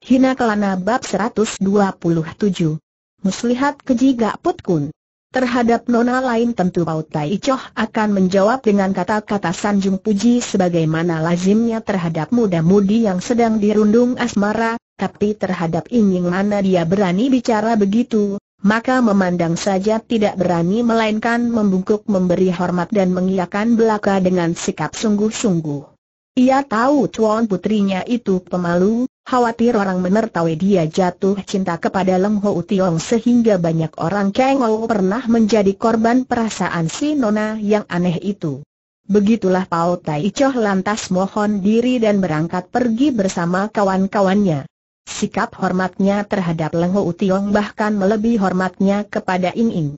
Hina Kelana Bab 127 Muslihat Keji Gak Put Kun Terhadap nona lain tentu Pau Tai Icoh akan menjawab dengan kata-kata sanjung puji sebagaimana lazimnya terhadap muda-mudi yang sedang dirundung asmara, tapi terhadap ingin mana dia berani bicara begitu, maka memandang saja tidak berani melainkan membungkuk memberi hormat dan mengiakan belaka dengan sikap sungguh-sungguh. Ia tahu tuan putrinya itu pemalu, Khawatir orang menertawai dia jatuh cinta kepada Leng Ho Tiong sehingga banyak orang Ou pernah menjadi korban perasaan si Nona yang aneh itu. Begitulah Pao Tai Choh lantas mohon diri dan berangkat pergi bersama kawan-kawannya. Sikap hormatnya terhadap Leng Ho Tiong bahkan melebihi hormatnya kepada Ing Ing.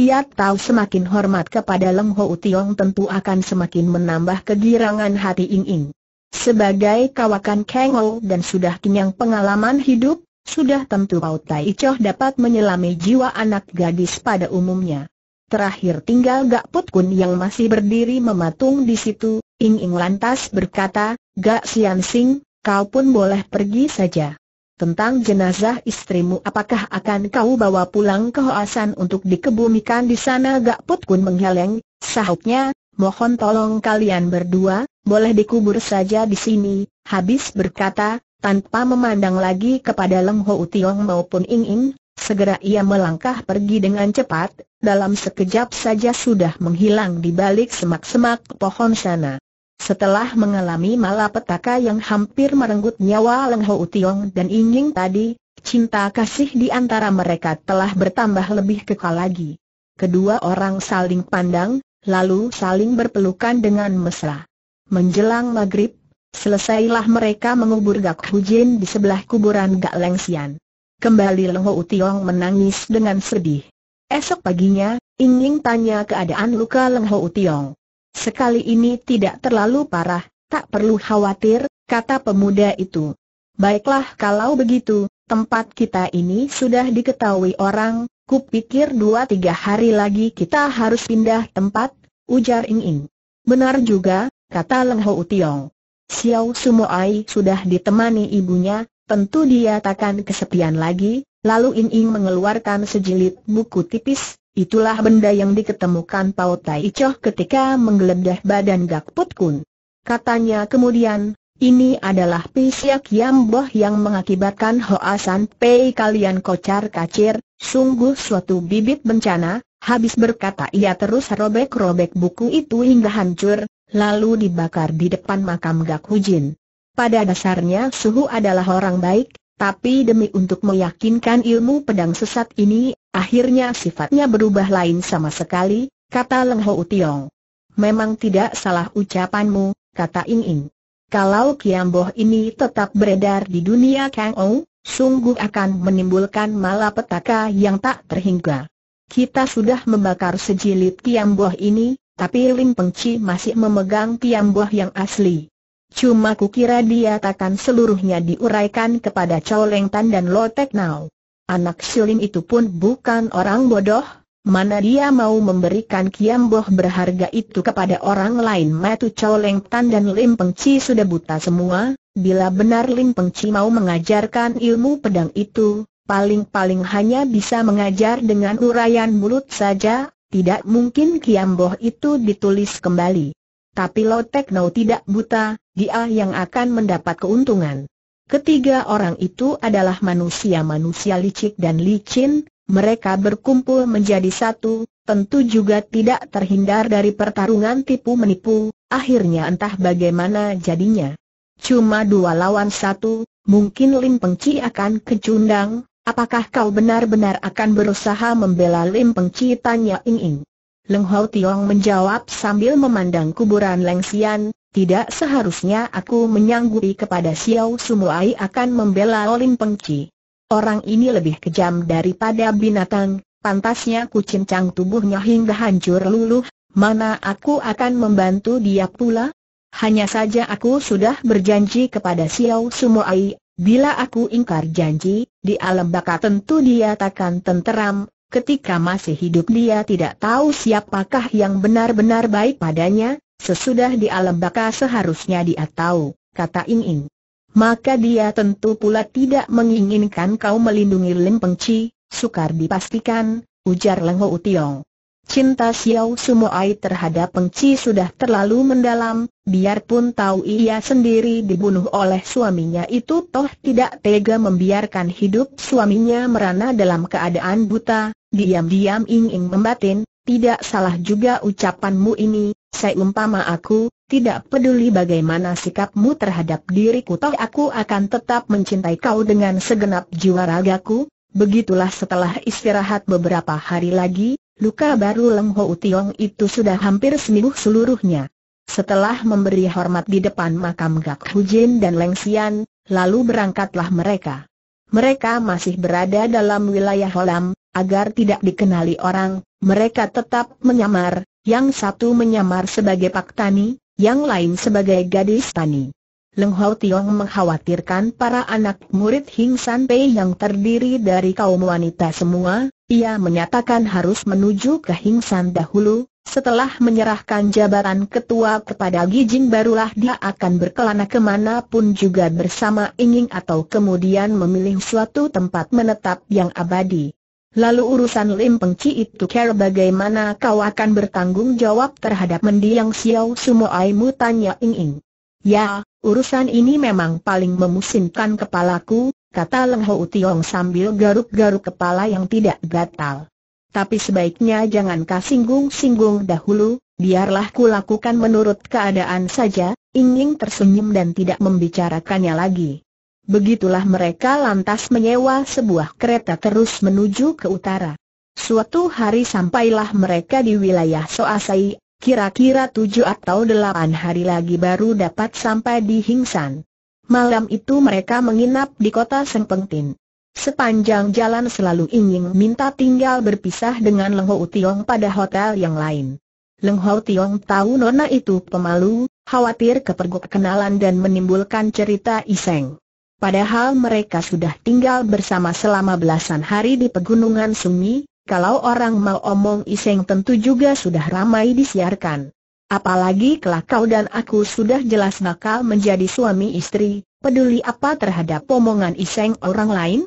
Ia tahu semakin hormat kepada Leng Ho Tiong tentu akan semakin menambah kegirangan hati Ing Ing. Sebagai kawakan Kengol dan sudah kenyang pengalaman hidup, sudah tentu Pau Tai Choh dapat menyelami jiwa anak gadis pada umumnya. Terakhir tinggal Gak Put Kun yang masih berdiri mematung di situ, Ing Ing lantas berkata, Gak Sian Sing, kau pun boleh pergi saja. Tentang jenazah istrimu apakah akan kau bawa pulang ke Hoasan untuk dikebumikan di sana Gak Put Kun mengheleng, sahutnya, mohon tolong kalian berdua, boleh dikubur saja di sini, habis berkata, tanpa memandang lagi kepada Leng Ho Tiong maupun Ing Ing, segera ia melangkah pergi dengan cepat, dalam sekejap saja sudah menghilang di balik semak-semak pohon sana. Setelah mengalami malapetaka yang hampir merenggut nyawa Leng Ho Tiong dan Ing tadi, cinta kasih di antara mereka telah bertambah lebih kekal lagi. Kedua orang saling pandang, lalu saling berpelukan dengan mesra. Menjelang maghrib, selesailah mereka mengubur Gak Hujin di sebelah kuburan Gak Lengsian. Kembali Loho Utiong menangis dengan sedih. Esok paginya, Inging tanya keadaan luka Lengho Utiong. Sekali ini tidak terlalu parah, tak perlu khawatir, kata pemuda itu. Baiklah kalau begitu, tempat kita ini sudah diketahui orang, kupikir dua tiga hari lagi kita harus pindah tempat, ujar Ing Ing. Benar juga, kata Leng Ho Utiong. Xiao Sumoai sudah ditemani ibunya, tentu dia takkan kesepian lagi, lalu Ing Ing mengeluarkan sejilid buku tipis, itulah benda yang diketemukan Pao Tai Choh ketika menggeledah badan Gak Put Kun. Katanya kemudian, ini adalah pisiak boh yang mengakibatkan Hoasan Pei kalian kocar kacir, sungguh suatu bibit bencana, habis berkata ia terus robek-robek buku itu hingga hancur, lalu dibakar di depan makam Gak Hujin. Pada dasarnya Suhu adalah orang baik, tapi demi untuk meyakinkan ilmu pedang sesat ini, akhirnya sifatnya berubah lain sama sekali, kata Leng Ho Tiong. Memang tidak salah ucapanmu, kata Ing Ing. Kalau Kiamboh ini tetap beredar di dunia Kang Ou, sungguh akan menimbulkan malapetaka yang tak terhingga. Kita sudah membakar sejilid Kiamboh ini, tapi Ling Pengci masih memegang Kiamboh yang asli. Cuma kukira dia takkan seluruhnya diuraikan kepada Chow Leng Tan dan Lo Tek Anak silim itu pun bukan orang bodoh, Mana dia mau memberikan kiamboh berharga itu kepada orang lain Matu Chow Leng Tan dan Lim Peng Chi sudah buta semua, bila benar Lim Peng Chi mau mengajarkan ilmu pedang itu, paling-paling hanya bisa mengajar dengan urayan mulut saja, tidak mungkin kiamboh itu ditulis kembali. Tapi Lo Tekno tidak buta, dia yang akan mendapat keuntungan. Ketiga orang itu adalah manusia-manusia licik dan licin, mereka berkumpul menjadi satu, tentu juga tidak terhindar dari pertarungan tipu-menipu, akhirnya entah bagaimana jadinya. Cuma dua lawan satu, mungkin Lim Peng Pengci akan kecundang, apakah kau benar-benar akan berusaha membela Lim Peng Pengci tanya Ing Ing. Leng Hau Tiong menjawab sambil memandang kuburan Leng Sian, tidak seharusnya aku menyanggupi kepada Xiao Sumuai akan membela Lim Peng Pengci. Orang ini lebih kejam daripada binatang, pantasnya ku cincang tubuhnya hingga hancur luluh, mana aku akan membantu dia pula? Hanya saja aku sudah berjanji kepada Xiao Sumoai, bila aku ingkar janji, di alam baka tentu dia takkan tenteram, ketika masih hidup dia tidak tahu siapakah yang benar-benar baik padanya, sesudah di alam baka seharusnya dia tahu, kata Ing Ing maka dia tentu pula tidak menginginkan kau melindungi Lim Pengci, sukar dipastikan, ujar Leng Ho Tiong. Cinta Xiao Sumoai terhadap Pengci sudah terlalu mendalam, biarpun tahu ia sendiri dibunuh oleh suaminya itu toh tidak tega membiarkan hidup suaminya merana dalam keadaan buta, diam-diam ingin membatin, tidak salah juga ucapanmu ini, seumpama aku, tidak peduli bagaimana sikapmu terhadap diriku toh aku akan tetap mencintai kau dengan segenap jiwa ragaku, begitulah setelah istirahat beberapa hari lagi, luka baru Leng Ho Tiong itu sudah hampir sembuh seluruhnya. Setelah memberi hormat di depan makam Gak Hu Jin dan Leng Xian, lalu berangkatlah mereka. Mereka masih berada dalam wilayah Holam, agar tidak dikenali orang, mereka tetap menyamar, yang satu menyamar sebagai pak tani, yang lain sebagai gadis tani. Leng Hau Tiong mengkhawatirkan para anak murid Hing San Pei yang terdiri dari kaum wanita semua, ia menyatakan harus menuju ke Hing San dahulu, setelah menyerahkan jabatan ketua kepada Gijing barulah dia akan berkelana kemana pun juga bersama Inging atau kemudian memilih suatu tempat menetap yang abadi. Lalu urusan Lim Pengci itu care bagaimana kau akan bertanggung jawab terhadap mendiang Xiao Sumoaimu tanya Ing Ing. Ya, urusan ini memang paling memusingkan kepalaku, kata Leng Ho Tiong sambil garuk-garuk kepala yang tidak gatal. Tapi sebaiknya jangan kau singgung-singgung dahulu, biarlah ku lakukan menurut keadaan saja, Ing Ing tersenyum dan tidak membicarakannya lagi. Begitulah mereka lantas menyewa sebuah kereta terus menuju ke utara. Suatu hari sampailah mereka di wilayah Soasai, kira-kira tujuh atau delapan hari lagi baru dapat sampai di Hingsan. Malam itu mereka menginap di kota Sengpengtin. Sepanjang jalan selalu ingin minta tinggal berpisah dengan Leng Ho Tiong pada hotel yang lain. Leng Ho Tiong tahu nona itu pemalu, khawatir kepergok kenalan dan menimbulkan cerita iseng. Padahal mereka sudah tinggal bersama selama belasan hari di pegunungan Sumi, kalau orang mau omong iseng tentu juga sudah ramai disiarkan. Apalagi kelak kau dan aku sudah jelas nakal menjadi suami istri, peduli apa terhadap omongan iseng orang lain?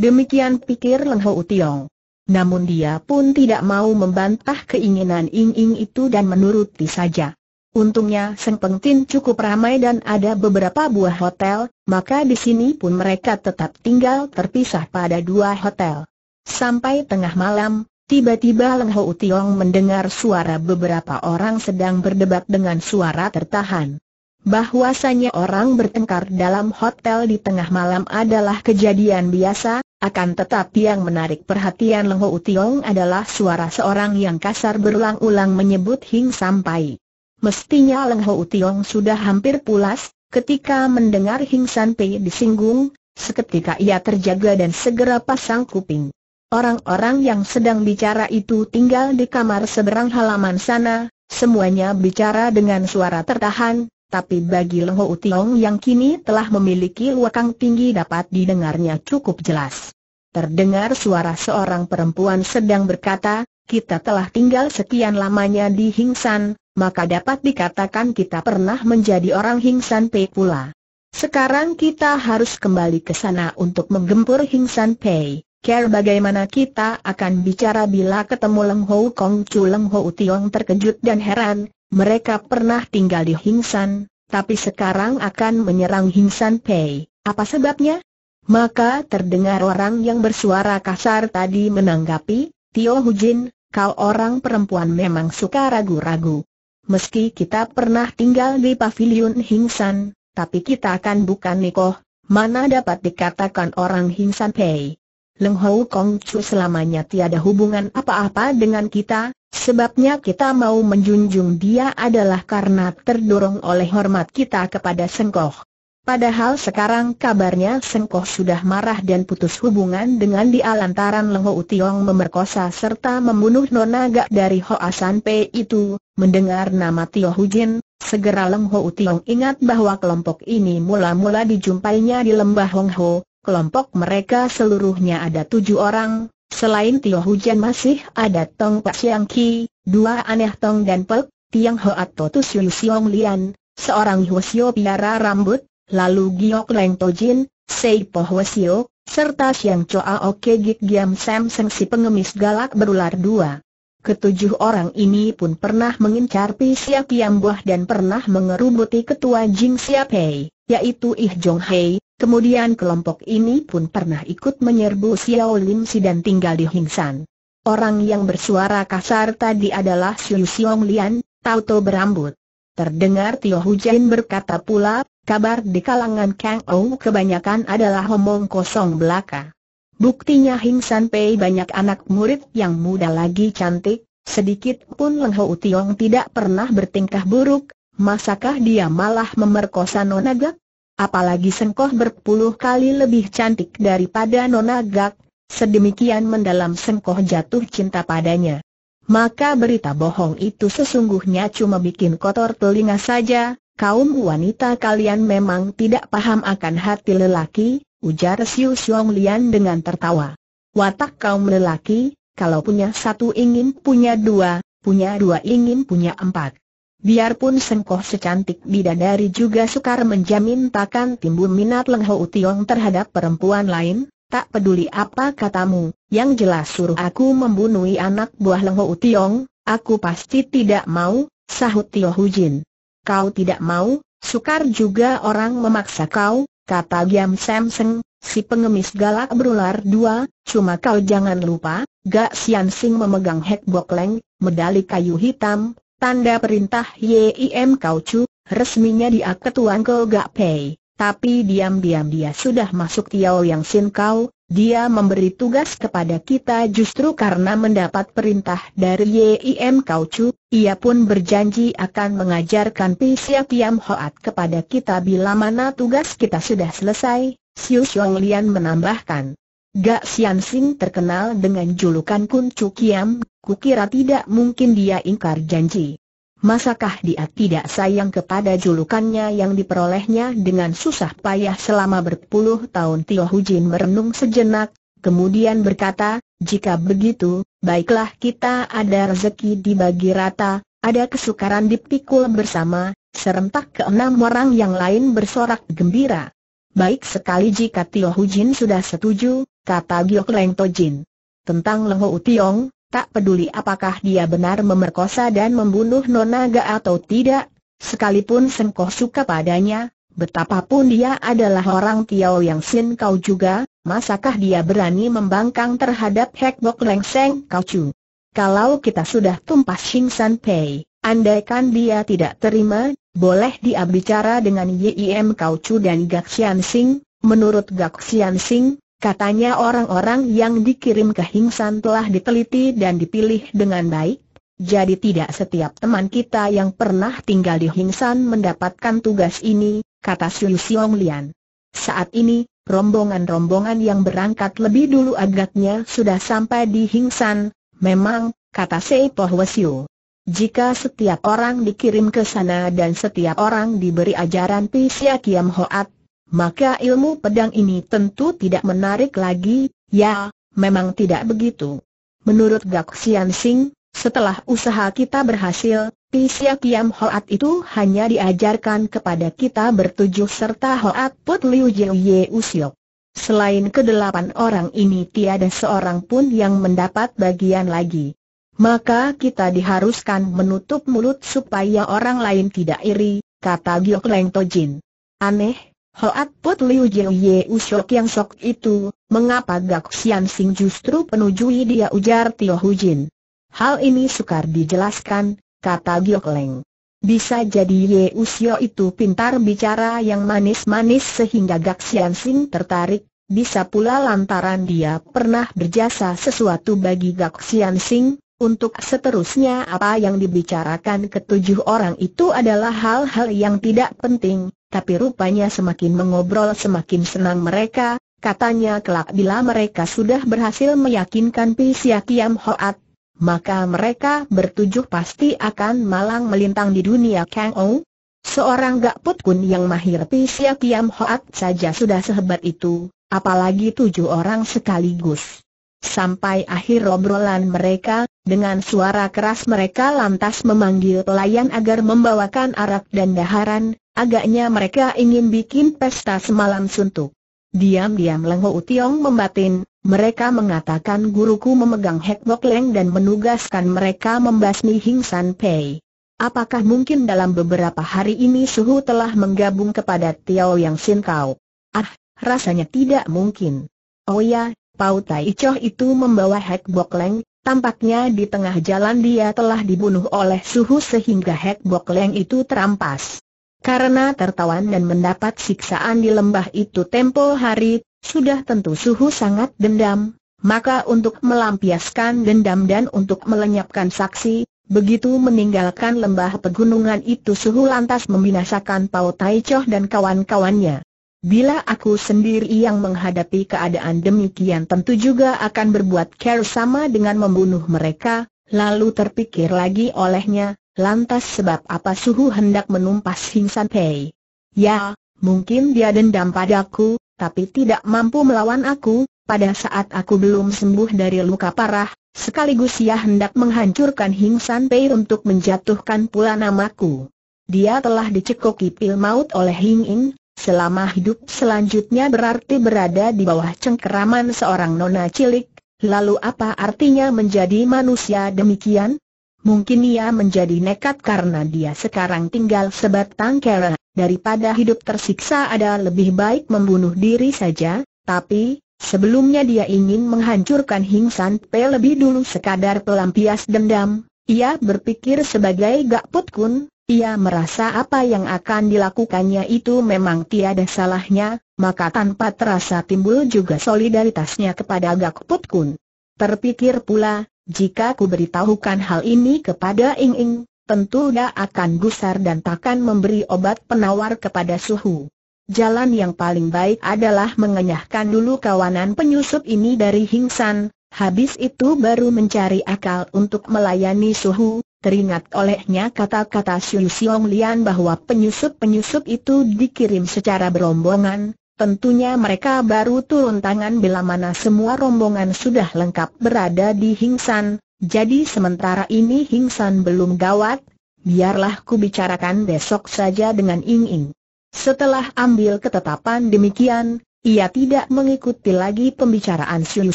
Demikian pikir Leng Ho Tiong. Namun dia pun tidak mau membantah keinginan Ing Ing itu dan menuruti saja. Untungnya Seng Pengtin cukup ramai dan ada beberapa buah hotel, maka di sini pun mereka tetap tinggal terpisah pada dua hotel. Sampai tengah malam, tiba-tiba Leng Ho utiong mendengar suara beberapa orang sedang berdebat dengan suara tertahan. Bahwasanya orang bertengkar dalam hotel di tengah malam adalah kejadian biasa, akan tetapi yang menarik perhatian Leng Ho utiong adalah suara seorang yang kasar berulang-ulang menyebut Hing Sampai. Mestinya Leng Ho Tiong sudah hampir pulas, ketika mendengar Hing San Pei disinggung, seketika ia terjaga dan segera pasang kuping. Orang-orang yang sedang bicara itu tinggal di kamar seberang halaman sana, semuanya bicara dengan suara tertahan, tapi bagi Leng Ho Tiong yang kini telah memiliki luakang tinggi dapat didengarnya cukup jelas. Terdengar suara seorang perempuan sedang berkata, kita telah tinggal sekian lamanya di Hingsan, maka dapat dikatakan kita pernah menjadi orang Hingsan Pei pula. Sekarang kita harus kembali ke sana untuk menggempur Hingsan Pei. Care bagaimana kita akan bicara bila ketemu Leng Ho Kong Chu Leng Ho Tiong terkejut dan heran, mereka pernah tinggal di Hingsan, tapi sekarang akan menyerang Hingsan Pei. Apa sebabnya? Maka terdengar orang yang bersuara kasar tadi menanggapi, Tio Hujin, kau orang perempuan memang suka ragu-ragu. Meski kita pernah tinggal di pavilion Hingsan, tapi kita kan bukan Nikoh, mana dapat dikatakan orang Hingsan Pei. Leng Hou Kong Chu selamanya tiada hubungan apa-apa dengan kita, sebabnya kita mau menjunjung dia adalah karena terdorong oleh hormat kita kepada Sengkoh. Padahal sekarang kabarnya Sengkoh sudah marah dan putus hubungan dengan dia lantaran Lengho Utiong memerkosa serta membunuh nonaga dari Ho San Pei itu. Mendengar nama Tio Hujin, segera Lengho Utiong ingat bahwa kelompok ini mula-mula dijumpainya di lembah Hong Ho Kelompok mereka seluruhnya ada tujuh orang, selain Tio Hujin masih ada Tong Pak Siang Ki, dua aneh Tong dan Pek, Tiang atau Tu Siu Siong Lian, seorang Siu piara rambut, Lalu Giok Leng Tojin, Sei Po Sio, serta Siang Choa Oke Gik Giam Sam Seng si pengemis galak berular dua. Ketujuh orang ini pun pernah mengincar Pi Sia Piam Buah dan pernah mengerubuti ketua Jing Siap Hei, yaitu Ih Jong Hei. Kemudian kelompok ini pun pernah ikut menyerbu Xiao Lim Si dan tinggal di Hingsan. Orang yang bersuara kasar tadi adalah Xiu Xiong Lian, Tauto berambut. Terdengar Tio Hujan berkata pula, kabar di kalangan Kang Ou kebanyakan adalah omong kosong belaka. Buktinya Hing San Pei banyak anak murid yang muda lagi cantik, sedikit pun Leng Ho Tiong tidak pernah bertingkah buruk, masakah dia malah memerkosa Nonagak? Apalagi Sengkoh berpuluh kali lebih cantik daripada Nonagak, sedemikian mendalam Sengkoh jatuh cinta padanya. Maka berita bohong itu sesungguhnya cuma bikin kotor telinga saja, kaum wanita kalian memang tidak paham akan hati lelaki, ujar Siu Siong Lian dengan tertawa. Watak kaum lelaki, kalau punya satu ingin punya dua, punya dua ingin punya empat. Biarpun sengkoh secantik bidadari juga sukar menjamin takkan timbul minat Leng Ho Tiong terhadap perempuan lain, tak peduli apa katamu, yang jelas suruh aku membunuhi anak buah Leng Ho Tiong, aku pasti tidak mau, sahut Tio Hu Jin kau tidak mau, sukar juga orang memaksa kau, kata Giam Samseng, si pengemis galak berular dua, cuma kau jangan lupa, Gak Sian Sing memegang hek bokleng, medali kayu hitam, tanda perintah YIM Kau Chu, resminya dia ketuan ke Gak Pei, tapi diam-diam dia sudah masuk Tiao Yang Sin Kau, dia memberi tugas kepada kita justru karena mendapat perintah dari Yim Kau ia pun berjanji akan mengajarkan Pisia Tiam Hoat kepada kita bila mana tugas kita sudah selesai, Siu Xiong Lian menambahkan. Gak Sian Sing terkenal dengan julukan Kun Chu Kiam, kukira tidak mungkin dia ingkar janji. Masakah dia tidak sayang kepada julukannya yang diperolehnya dengan susah payah selama berpuluh tahun Tio Hujin merenung sejenak, kemudian berkata, jika begitu, baiklah kita ada rezeki dibagi rata, ada kesukaran dipikul bersama, serentak ke enam orang yang lain bersorak gembira. Baik sekali jika Tio Hujin sudah setuju, kata Giok Leng Tojin. Tentang U Tiong. Tak peduli apakah dia benar memerkosa dan membunuh Nonaga atau tidak, sekalipun Sengkoh suka padanya, betapapun dia adalah orang Tiao yang Sin Kau juga, masakah dia berani membangkang terhadap Hek Bok Leng Seng Kau Chu? Kalau kita sudah tumpas Shing San Pei, andaikan dia tidak terima, boleh dia bicara dengan Yim Kau Chu dan Gak Xian Sing, menurut Gak Xian Sing, Katanya orang-orang yang dikirim ke Hingsan telah diteliti dan dipilih dengan baik. Jadi tidak setiap teman kita yang pernah tinggal di Hingsan mendapatkan tugas ini, kata Siu Siong Lian. Saat ini, rombongan-rombongan yang berangkat lebih dulu agaknya sudah sampai di Hingsan, memang, kata Sei Poh Wesiu. Jika setiap orang dikirim ke sana dan setiap orang diberi ajaran Pisya Kiam Hoat, maka ilmu pedang ini tentu tidak menarik lagi, ya, memang tidak begitu. Menurut Gak Sian Sing, setelah usaha kita berhasil, Pisya Kiam Hoat itu hanya diajarkan kepada kita bertujuh serta Hoat Put Liu Jiu Ye Usyok. Selain kedelapan orang ini tiada seorang pun yang mendapat bagian lagi. Maka kita diharuskan menutup mulut supaya orang lain tidak iri, kata Giok Leng Tojin. Aneh, Hoat Put Liu Jiu Ye Ushok yang sok itu, mengapa Gak Xian Sing justru penujui dia ujar Tio Hu Jin. Hal ini sukar dijelaskan, kata Giok Leng. Bisa jadi Ye Usyo itu pintar bicara yang manis-manis sehingga Gak Xian Sing tertarik, bisa pula lantaran dia pernah berjasa sesuatu bagi Gak Xian Sing, untuk seterusnya apa yang dibicarakan ketujuh orang itu adalah hal-hal yang tidak penting, tapi rupanya semakin mengobrol semakin senang mereka, katanya kelak bila mereka sudah berhasil meyakinkan Pisia Kiam Hoat, maka mereka bertujuh pasti akan malang melintang di dunia Kang Ou. Seorang put Kun yang mahir Pisia Kiam Hoat saja sudah sehebat itu, apalagi tujuh orang sekaligus. Sampai akhir obrolan mereka, dengan suara keras mereka lantas memanggil pelayan agar membawakan arak dan daharan, Agaknya mereka ingin bikin pesta semalam suntuk. Diam-diam Leng utiong Tiong membatin, mereka mengatakan guruku memegang Hek Bok Leng dan menugaskan mereka membasmi Hing San Pei. Apakah mungkin dalam beberapa hari ini Suhu telah menggabung kepada Tiao Yang Sin Kau? Ah, rasanya tidak mungkin. Oh ya, Pau Tai Choh itu membawa Hek Bok Leng, tampaknya di tengah jalan dia telah dibunuh oleh Suhu sehingga Hek Bok Leng itu terampas. Karena tertawan dan mendapat siksaan di lembah itu tempo hari, sudah tentu suhu sangat dendam, maka untuk melampiaskan dendam dan untuk melenyapkan saksi, begitu meninggalkan lembah pegunungan itu suhu lantas membinasakan Pao Tai Choh dan kawan-kawannya. Bila aku sendiri yang menghadapi keadaan demikian tentu juga akan berbuat care sama dengan membunuh mereka, lalu terpikir lagi olehnya, Lantas sebab apa suhu hendak menumpas Hing San Pei? Ya, mungkin dia dendam padaku, tapi tidak mampu melawan aku, pada saat aku belum sembuh dari luka parah, sekaligus ia hendak menghancurkan Hing San Pei untuk menjatuhkan pula namaku. Dia telah dicekoki pil maut oleh Hing In, selama hidup selanjutnya berarti berada di bawah cengkeraman seorang nona cilik, lalu apa artinya menjadi manusia demikian? Mungkin ia menjadi nekat karena dia sekarang tinggal sebatang kara, daripada hidup tersiksa ada lebih baik membunuh diri saja, tapi, sebelumnya dia ingin menghancurkan Hing San Pe lebih dulu sekadar pelampias dendam, ia berpikir sebagai Gak Put Kun, ia merasa apa yang akan dilakukannya itu memang tiada salahnya, maka tanpa terasa timbul juga solidaritasnya kepada Gakput Kun. Terpikir pula, jika ku beritahukan hal ini kepada Ing Ing, tentu dia akan gusar dan takkan memberi obat penawar kepada suhu. Jalan yang paling baik adalah mengenyahkan dulu kawanan penyusup ini dari Hingsan, habis itu baru mencari akal untuk melayani suhu, teringat olehnya kata-kata Siu Xiong Lian bahwa penyusup-penyusup itu dikirim secara berombongan, Tentunya mereka baru turun tangan bila mana semua rombongan sudah lengkap berada di Hingsan, jadi sementara ini Hingsan belum gawat, biarlah ku bicarakan besok saja dengan Ing Ing. Setelah ambil ketetapan demikian, ia tidak mengikuti lagi pembicaraan Siu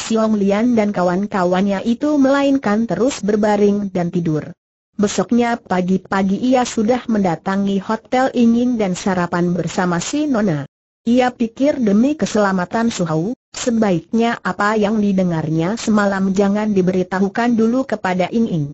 Siong Lian dan kawan-kawannya itu melainkan terus berbaring dan tidur. Besoknya pagi-pagi ia sudah mendatangi hotel Ing dan sarapan bersama si Nona. Ia pikir demi keselamatan Suhau, sebaiknya apa yang didengarnya semalam jangan diberitahukan dulu kepada Ing Ing.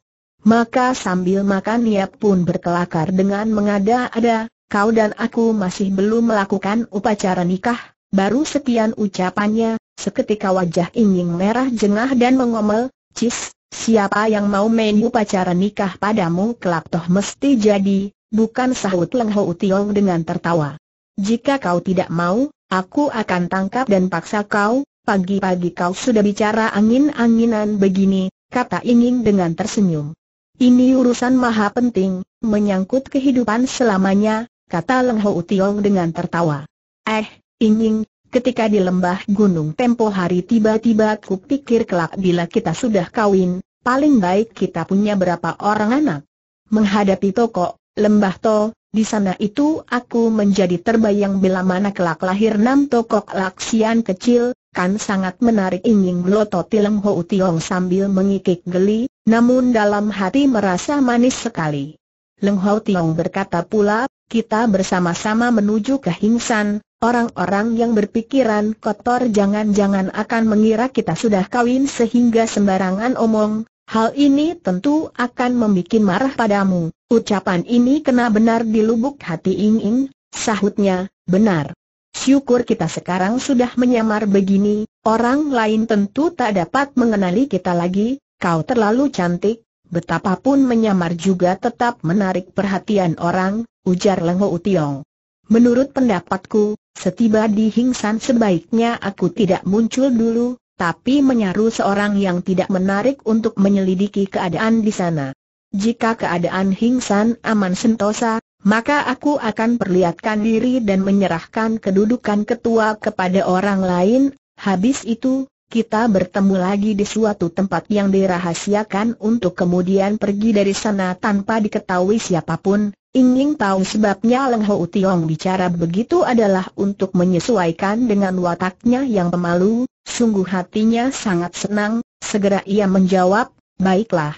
Maka sambil makan ia pun berkelakar dengan mengada-ada, kau dan aku masih belum melakukan upacara nikah, baru sekian ucapannya, seketika wajah Ing Ing merah jengah dan mengomel, Cis, siapa yang mau main upacara nikah padamu kelak toh mesti jadi, bukan sahut Leng Ho Tiong dengan tertawa. Jika kau tidak mau, aku akan tangkap dan paksa kau, pagi-pagi kau sudah bicara angin-anginan begini, kata Inging dengan tersenyum. Ini urusan maha penting, menyangkut kehidupan selamanya, kata Leng Ho Tiong dengan tertawa. Eh, Inging, ketika di lembah gunung tempo hari tiba-tiba pikir kelak bila kita sudah kawin, paling baik kita punya berapa orang anak. Menghadapi toko, lembah to, di sana itu aku menjadi terbayang bila mana kelak lahir enam Tokok Laksian kecil, kan sangat menarik ingin melototi Leng Ho Tiong sambil mengikik geli, namun dalam hati merasa manis sekali. Leng Ho Tiong berkata pula, kita bersama-sama menuju ke Hingsan, orang-orang yang berpikiran kotor jangan-jangan akan mengira kita sudah kawin sehingga sembarangan omong, Hal ini tentu akan membuat marah padamu. Ucapan ini kena benar di lubuk hati Ing Ing, sahutnya, benar. Syukur kita sekarang sudah menyamar begini, orang lain tentu tak dapat mengenali kita lagi, kau terlalu cantik, betapapun menyamar juga tetap menarik perhatian orang, ujar Lengho Utiong. Menurut pendapatku, setiba di Hingsan sebaiknya aku tidak muncul dulu, tapi menyaru seorang yang tidak menarik untuk menyelidiki keadaan di sana. Jika keadaan Hingsan aman sentosa, maka aku akan perlihatkan diri dan menyerahkan kedudukan ketua kepada orang lain, habis itu, kita bertemu lagi di suatu tempat yang dirahasiakan untuk kemudian pergi dari sana tanpa diketahui siapapun, Ingin tahu sebabnya Leng Ho Tiong bicara begitu adalah untuk menyesuaikan dengan wataknya yang pemalu, sungguh hatinya sangat senang, segera ia menjawab, baiklah.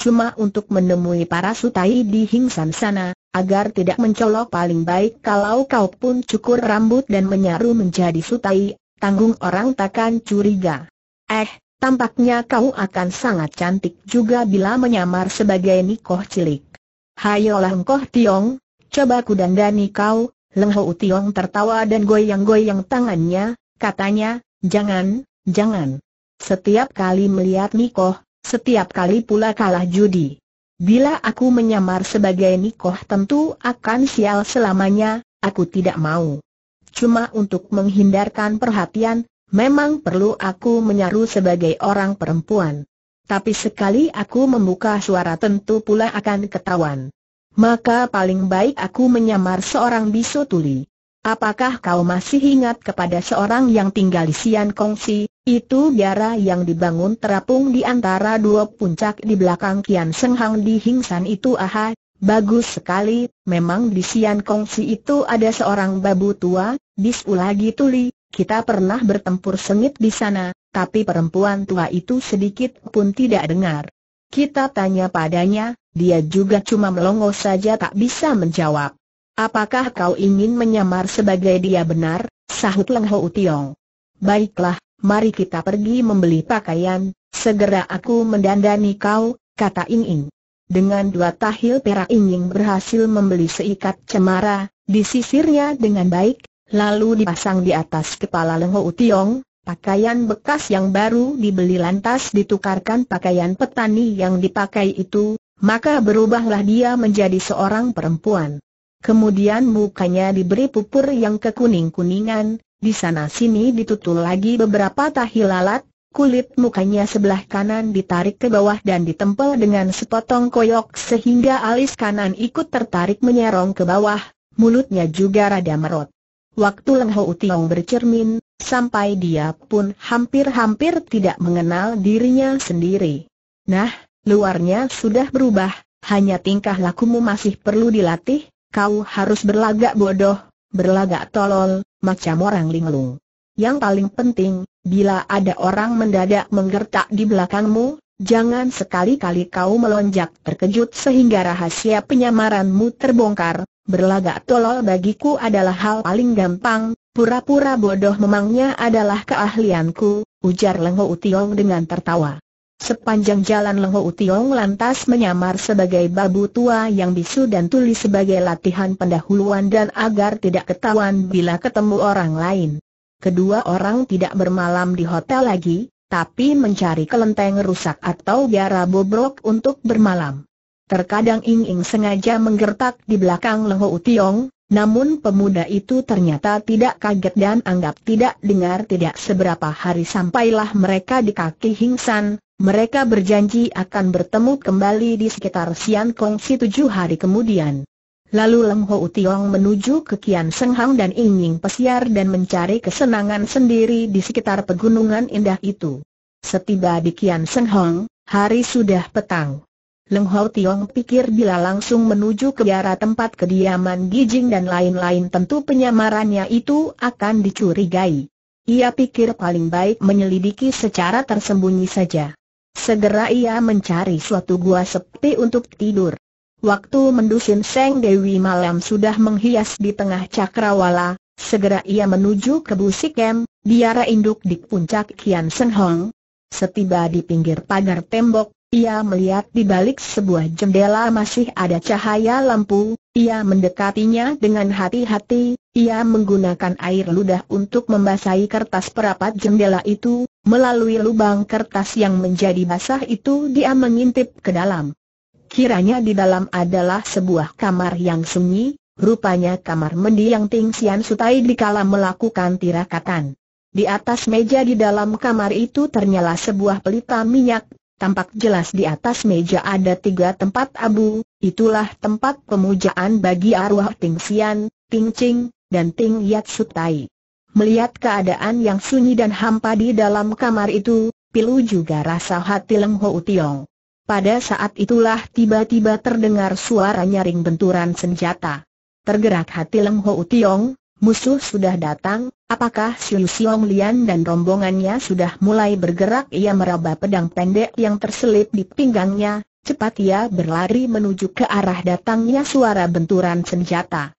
Cuma untuk menemui para sutai di Hingsan sana, agar tidak mencolok paling baik kalau kau pun cukur rambut dan menyaru menjadi sutai, tanggung orang takkan curiga. Eh, Tampaknya kau akan sangat cantik juga bila menyamar sebagai nikoh cilik. Hayolah engkau Tiong, coba dandani kau, Leng Ho Tiong tertawa dan goyang-goyang tangannya, katanya, jangan, jangan. Setiap kali melihat Nikoh, setiap kali pula kalah judi. Bila aku menyamar sebagai Nikoh tentu akan sial selamanya, aku tidak mau. Cuma untuk menghindarkan perhatian, memang perlu aku menyaru sebagai orang perempuan. Tapi sekali aku membuka suara tentu pula akan ketahuan. Maka paling baik aku menyamar seorang bisu tuli. Apakah kau masih ingat kepada seorang yang tinggal di Sian Kongsi, itu biara yang dibangun terapung di antara dua puncak di belakang Kian Senghang di Hingsan itu aha, bagus sekali, memang di Sian Kongsi itu ada seorang babu tua, bisu lagi tuli, kita pernah bertempur sengit di sana, tapi perempuan tua itu sedikit pun tidak dengar. Kita tanya padanya, dia juga cuma melongo saja tak bisa menjawab. Apakah kau ingin menyamar sebagai dia benar? Sahut Leng Ho Tiong. Baiklah, mari kita pergi membeli pakaian, segera aku mendandani kau, kata Ing Ing. Dengan dua tahil perak Ing Ing berhasil membeli seikat cemara, disisirnya dengan baik, lalu dipasang di atas kepala Leng Ho Tiong, Pakaian bekas yang baru dibeli lantas ditukarkan pakaian petani yang dipakai itu, maka berubahlah dia menjadi seorang perempuan. Kemudian mukanya diberi pupur yang kekuning-kuningan, di sana-sini ditutul lagi beberapa tahi lalat, kulit mukanya sebelah kanan ditarik ke bawah dan ditempel dengan sepotong koyok sehingga alis kanan ikut tertarik menyerong ke bawah, mulutnya juga rada merot. Waktu Leng Ho Utiong bercermin, sampai dia pun hampir-hampir tidak mengenal dirinya sendiri. Nah, luarnya sudah berubah, hanya tingkah lakumu masih perlu dilatih, kau harus berlagak bodoh, berlagak tolol, macam orang linglung. Yang paling penting, bila ada orang mendadak menggertak di belakangmu, jangan sekali-kali kau melonjak terkejut sehingga rahasia penyamaranmu terbongkar, Berlagak tolol bagiku adalah hal paling gampang, pura-pura bodoh memangnya adalah keahlianku, ujar Lengho Utiong dengan tertawa. Sepanjang jalan Lengho Utiong lantas menyamar sebagai babu tua yang bisu dan tuli sebagai latihan pendahuluan dan agar tidak ketahuan bila ketemu orang lain. Kedua orang tidak bermalam di hotel lagi, tapi mencari kelenteng rusak atau biara bobrok untuk bermalam. Terkadang Ying Ying sengaja menggertak di belakang Leho Tiong, namun pemuda itu ternyata tidak kaget dan anggap tidak dengar tidak seberapa hari sampailah mereka di kaki Hingsan, mereka berjanji akan bertemu kembali di sekitar Sian Kong Si tujuh hari kemudian. Lalu Leng Ho menuju ke Kian Senghang dan Ying Ying pesiar dan mencari kesenangan sendiri di sekitar pegunungan indah itu. Setiba di Kian Senghang, hari sudah petang. Leng Hau Tiong pikir bila langsung menuju ke arah tempat kediaman Gijing dan lain-lain tentu penyamarannya itu akan dicurigai. Ia pikir paling baik menyelidiki secara tersembunyi saja. Segera ia mencari suatu gua sepi untuk tidur. Waktu mendusin Seng Dewi malam sudah menghias di tengah cakrawala, segera ia menuju ke Busikem, biara induk di puncak Kian Hong. Setiba di pinggir pagar tembok, ia melihat di balik sebuah jendela masih ada cahaya lampu, ia mendekatinya dengan hati-hati, ia menggunakan air ludah untuk membasahi kertas perapat jendela itu, melalui lubang kertas yang menjadi basah itu dia mengintip ke dalam. Kiranya di dalam adalah sebuah kamar yang sunyi, rupanya kamar mendiang Ting Sian Sutai dikala melakukan tirakatan. Di atas meja di dalam kamar itu ternyala sebuah pelita minyak, tampak jelas di atas meja ada tiga tempat abu, itulah tempat pemujaan bagi arwah Ting Sian, Ting Ching, dan Ting Yat Sutai. Melihat keadaan yang sunyi dan hampa di dalam kamar itu, Pilu juga rasa hati Leng Ho Tiong. Pada saat itulah tiba-tiba terdengar suara nyaring benturan senjata. Tergerak hati Leng Ho Tiong, Musuh sudah datang, apakah Xiu Siong Lian dan rombongannya sudah mulai bergerak? Ia meraba pedang pendek yang terselip di pinggangnya, cepat ia berlari menuju ke arah datangnya suara benturan senjata.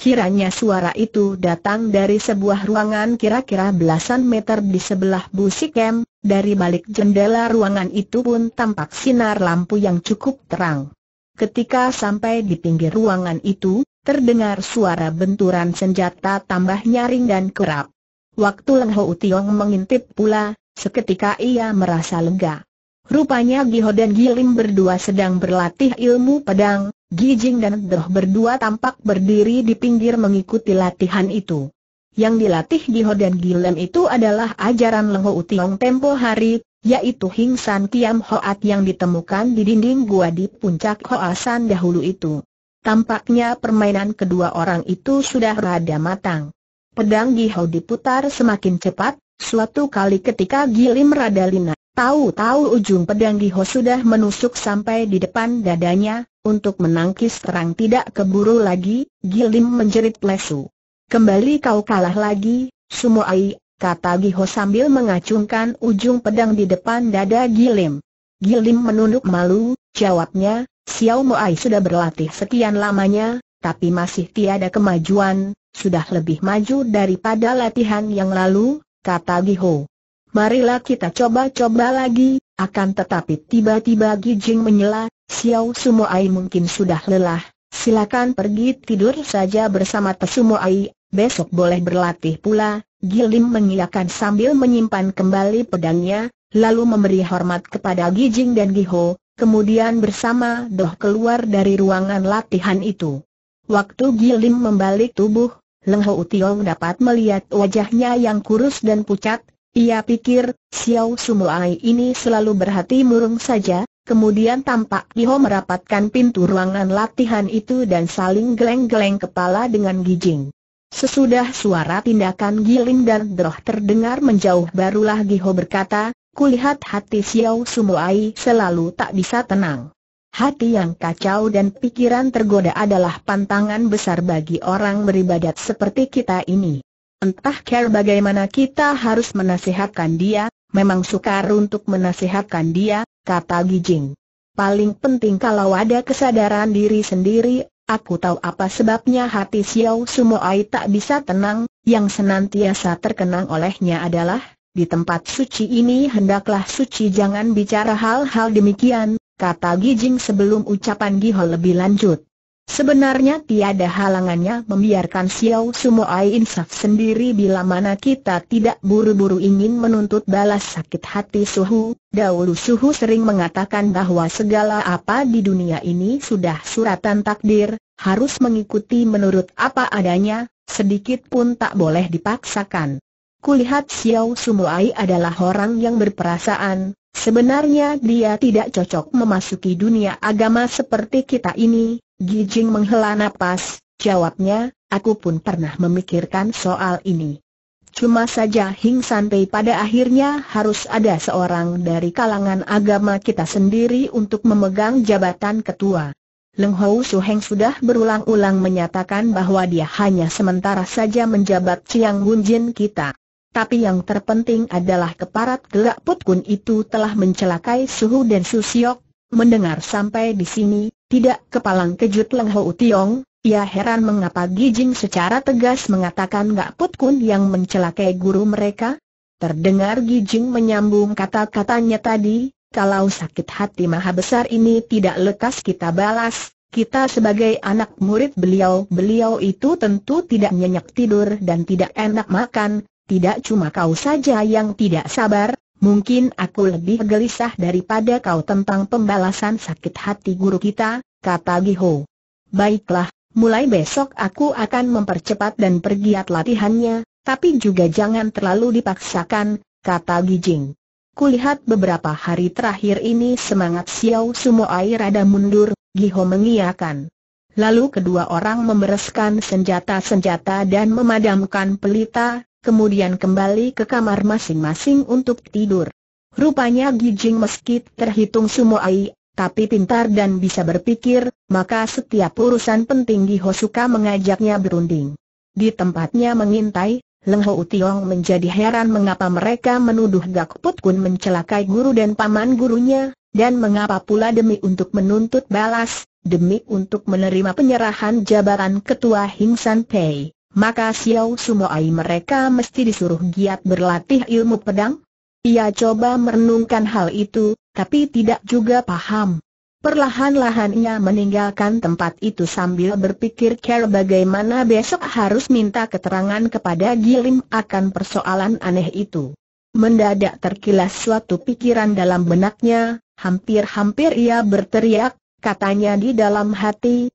Kiranya suara itu datang dari sebuah ruangan kira-kira belasan meter di sebelah Busikem, dari balik jendela ruangan itu pun tampak sinar lampu yang cukup terang. Ketika sampai di pinggir ruangan itu, Terdengar suara benturan senjata tambah nyaring dan kerap. Waktu Leng Ho Utiong mengintip pula, seketika ia merasa lega. Rupanya Giho dan Gilim berdua sedang berlatih ilmu pedang, Gijing dan Doh berdua tampak berdiri di pinggir mengikuti latihan itu. Yang dilatih Giho dan Gilim itu adalah ajaran Leng Ho Utiong tempo hari, yaitu Hing San Tiam Hoat yang ditemukan di dinding gua di puncak Hoasan dahulu itu. Tampaknya permainan kedua orang itu sudah rada matang. Pedang Giho diputar semakin cepat, suatu kali ketika Gilim lina. tahu-tahu ujung pedang Giho sudah menusuk sampai di depan dadanya, untuk menangkis terang tidak keburu lagi, Gilim menjerit lesu. Kembali kau kalah lagi, Sumoai, kata Giho sambil mengacungkan ujung pedang di depan dada Gilim. Gilim menunduk malu, jawabnya, Xiao Moai sudah berlatih sekian lamanya, tapi masih tiada kemajuan, sudah lebih maju daripada latihan yang lalu, kata Giho. Marilah kita coba-coba lagi, akan tetapi tiba-tiba Gijing menyela, Xiao Sumoai mungkin sudah lelah, silakan pergi tidur saja bersama Tesumoai, besok boleh berlatih pula, Gilim mengiyakan sambil menyimpan kembali pedangnya, lalu memberi hormat kepada Gijing dan Giho, kemudian bersama Doh keluar dari ruangan latihan itu. Waktu Gilim membalik tubuh, Leng Ho Tiong dapat melihat wajahnya yang kurus dan pucat, ia pikir, Xiao Sumuai ini selalu berhati murung saja, kemudian tampak Iho merapatkan pintu ruangan latihan itu dan saling geleng-geleng kepala dengan gijing. Sesudah suara tindakan Gilim dan Droh terdengar menjauh barulah Giho berkata, Kulihat hati Xiao Sumuai selalu tak bisa tenang. Hati yang kacau dan pikiran tergoda adalah pantangan besar bagi orang beribadat seperti kita ini. Entah care bagaimana kita harus menasihatkan dia, memang sukar untuk menasihatkan dia, kata Gijing. Paling penting kalau ada kesadaran diri sendiri, aku tahu apa sebabnya hati Xiao Sumuai tak bisa tenang, yang senantiasa terkenang olehnya adalah di tempat suci ini hendaklah suci jangan bicara hal-hal demikian, kata Gijing sebelum ucapan Giho lebih lanjut. Sebenarnya tiada halangannya membiarkan Xiao Sumoai insaf sendiri bila mana kita tidak buru-buru ingin menuntut balas sakit hati Suhu. Dahulu Suhu sering mengatakan bahwa segala apa di dunia ini sudah suratan takdir, harus mengikuti menurut apa adanya, sedikit pun tak boleh dipaksakan. Kulihat Xiao Sumuai adalah orang yang berperasaan, sebenarnya dia tidak cocok memasuki dunia agama seperti kita ini, Gijing menghela nafas. jawabnya, aku pun pernah memikirkan soal ini. Cuma saja Hing Sanpei pada akhirnya harus ada seorang dari kalangan agama kita sendiri untuk memegang jabatan ketua. Leng Hou Heng sudah berulang-ulang menyatakan bahwa dia hanya sementara saja menjabat Chiang Jin kita. Tapi yang terpenting adalah keparat gelak putkun itu telah mencelakai Suhu dan Susiok. Mendengar sampai di sini, tidak kepalang kejut Leng Ho Tiong, ia heran mengapa Gijing secara tegas mengatakan Gak Putkun yang mencelakai guru mereka. Terdengar Gijing menyambung kata-katanya tadi, kalau sakit hati maha besar ini tidak lekas kita balas, kita sebagai anak murid beliau-beliau itu tentu tidak nyenyak tidur dan tidak enak makan, tidak cuma kau saja yang tidak sabar, mungkin aku lebih gelisah daripada kau tentang pembalasan sakit hati guru kita, kata Giho. Baiklah, mulai besok aku akan mempercepat dan pergiat latihannya, tapi juga jangan terlalu dipaksakan, kata Gijing. Kulihat beberapa hari terakhir ini semangat Xiao Sumo Air ada mundur, Giho mengiakan. Lalu kedua orang membereskan senjata-senjata dan memadamkan pelita, kemudian kembali ke kamar masing-masing untuk tidur. Rupanya Gijing meski terhitung sumoai, tapi pintar dan bisa berpikir, maka setiap urusan penting di Hosuka mengajaknya berunding. Di tempatnya mengintai, Leng Ho Tiong menjadi heran mengapa mereka menuduh Gak Put Kun mencelakai guru dan paman gurunya, dan mengapa pula demi untuk menuntut balas, demi untuk menerima penyerahan jabatan ketua Hing San Pei maka Xiao Sumoai mereka mesti disuruh giat berlatih ilmu pedang? Ia coba merenungkan hal itu, tapi tidak juga paham. Perlahan-lahan ia meninggalkan tempat itu sambil berpikir cara bagaimana besok harus minta keterangan kepada Gilim akan persoalan aneh itu. Mendadak terkilas suatu pikiran dalam benaknya, hampir-hampir ia berteriak, katanya di dalam hati,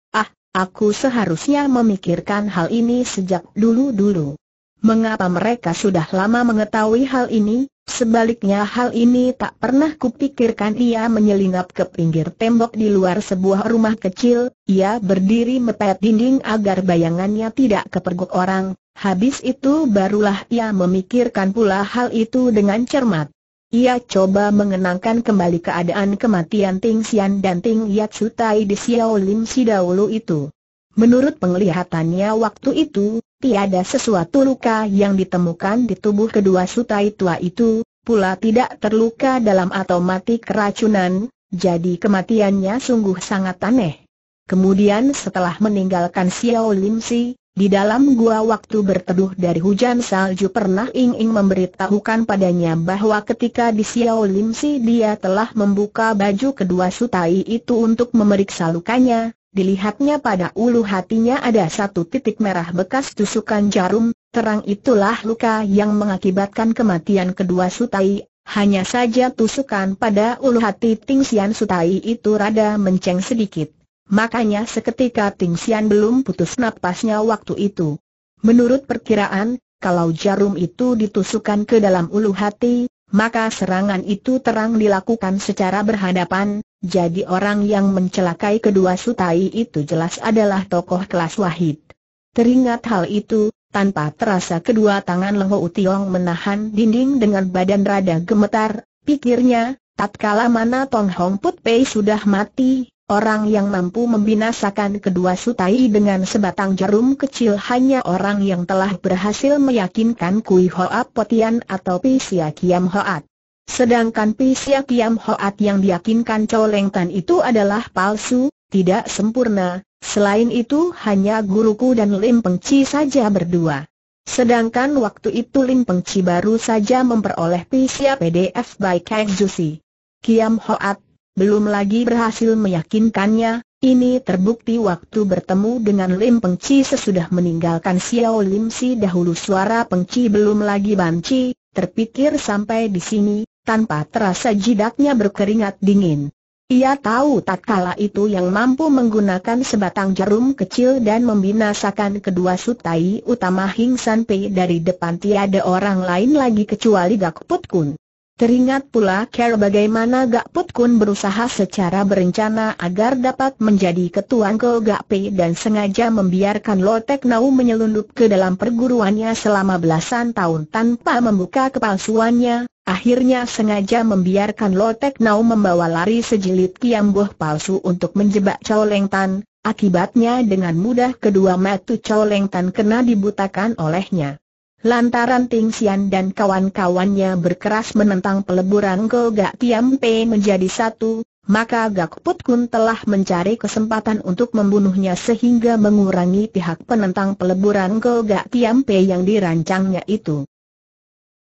Aku seharusnya memikirkan hal ini sejak dulu-dulu. Mengapa mereka sudah lama mengetahui hal ini? Sebaliknya hal ini tak pernah kupikirkan ia menyelinap ke pinggir tembok di luar sebuah rumah kecil, ia berdiri mepet dinding agar bayangannya tidak kepergok orang, habis itu barulah ia memikirkan pula hal itu dengan cermat. Ia coba mengenangkan kembali keadaan kematian Ting Xian dan Ting Yatsutai Sutai di Xiao Lim Si dahulu itu. Menurut penglihatannya waktu itu, tiada sesuatu luka yang ditemukan di tubuh kedua sutai tua itu, pula tidak terluka dalam atau mati keracunan, jadi kematiannya sungguh sangat aneh. Kemudian setelah meninggalkan Xiao Lim Si, di dalam gua waktu berteduh dari hujan salju pernah Ing Ing memberitahukan padanya bahwa ketika di Xiao Lim Si dia telah membuka baju kedua sutai itu untuk memeriksa lukanya, dilihatnya pada ulu hatinya ada satu titik merah bekas tusukan jarum, terang itulah luka yang mengakibatkan kematian kedua sutai, hanya saja tusukan pada ulu hati Ting Xian sutai itu rada menceng sedikit. Makanya seketika Ting Xian belum putus napasnya waktu itu. Menurut perkiraan, kalau jarum itu ditusukkan ke dalam ulu hati, maka serangan itu terang dilakukan secara berhadapan, jadi orang yang mencelakai kedua sutai itu jelas adalah tokoh kelas wahid. Teringat hal itu, tanpa terasa kedua tangan Lengho Utiong menahan dinding dengan badan rada gemetar, pikirnya, tatkala mana Tong Hong Put Pei sudah mati, Orang yang mampu membinasakan kedua sutai dengan sebatang jarum kecil hanya orang yang telah berhasil meyakinkan Kui Hoa Potian atau Pisia Kiam Hoat. Sedangkan Pisia Kiam Hoat yang diyakinkan Leng Tan itu adalah palsu, tidak sempurna, selain itu hanya guruku dan Lim Chi saja berdua. Sedangkan waktu itu Lim Chi baru saja memperoleh Pisia PDF by Kang Jusi. Kiam Hoat belum lagi berhasil meyakinkannya, ini terbukti waktu bertemu dengan Lim Pengci sesudah meninggalkan Xiao Lim Si dahulu suara Pengci belum lagi banci, terpikir sampai di sini, tanpa terasa jidatnya berkeringat dingin. Ia tahu tak kala itu yang mampu menggunakan sebatang jarum kecil dan membinasakan kedua sutai utama Hing San Pei dari depan tiada orang lain lagi kecuali Gak Put Kun. Teringat pula Care bagaimana Gak Put Kun berusaha secara berencana agar dapat menjadi ketua Angko Gak P dan sengaja membiarkan Lotek Nau menyelundup ke dalam perguruannya selama belasan tahun tanpa membuka kepalsuannya, Akhirnya sengaja membiarkan Lotek Nau membawa lari sejilid buah palsu untuk menjebak Chow Leng Tan. Akibatnya dengan mudah kedua mata Chow Leng Tan kena dibutakan olehnya. Lantaran Ting Xian dan kawan-kawannya berkeras menentang peleburan Gak Tiam Pei menjadi satu, maka Gak Put Kun telah mencari kesempatan untuk membunuhnya sehingga mengurangi pihak penentang peleburan Gak Tiam Pei yang dirancangnya itu.